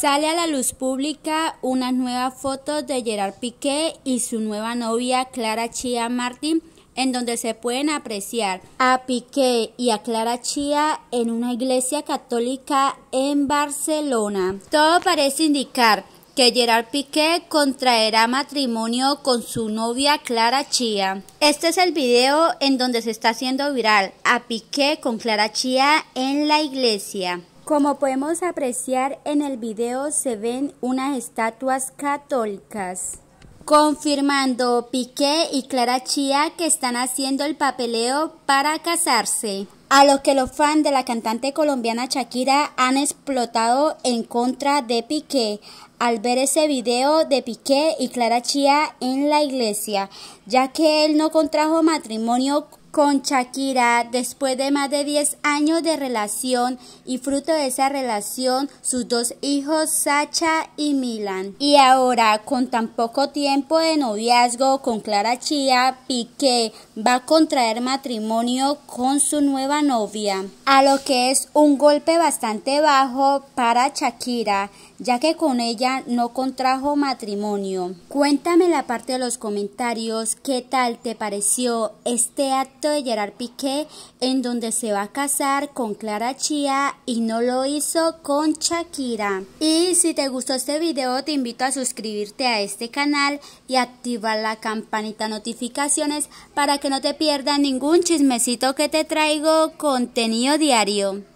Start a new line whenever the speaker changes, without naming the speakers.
Sale a la luz pública una nueva foto de Gerard Piqué y su nueva novia Clara Chia Martín, en donde se pueden apreciar a Piqué y a Clara Chia en una iglesia católica en Barcelona. Todo parece indicar que Gerard Piqué contraerá matrimonio con su novia Clara Chía. Este es el video en donde se está haciendo viral a Piqué con Clara Chia en la iglesia. Como podemos apreciar en el video se ven unas estatuas católicas. Confirmando Piqué y Clara Chía que están haciendo el papeleo para casarse. A lo que los fans de la cantante colombiana Shakira han explotado en contra de Piqué al ver ese video de Piqué y Clara Chía en la iglesia, ya que él no contrajo matrimonio con Shakira, después de más de 10 años de relación y fruto de esa relación, sus dos hijos Sacha y Milan. Y ahora, con tan poco tiempo de noviazgo con Clara Chía, Piqué va a contraer matrimonio con su nueva novia, a lo que es un golpe bastante bajo para Shakira, ya que con ella no contrajo matrimonio. Cuéntame la parte de los comentarios, ¿qué tal te pareció este acto? de Gerard Piqué en donde se va a casar con Clara Chia y no lo hizo con Shakira. Y si te gustó este video te invito a suscribirte a este canal y activar la campanita de notificaciones para que no te pierdas ningún chismecito que te traigo contenido diario.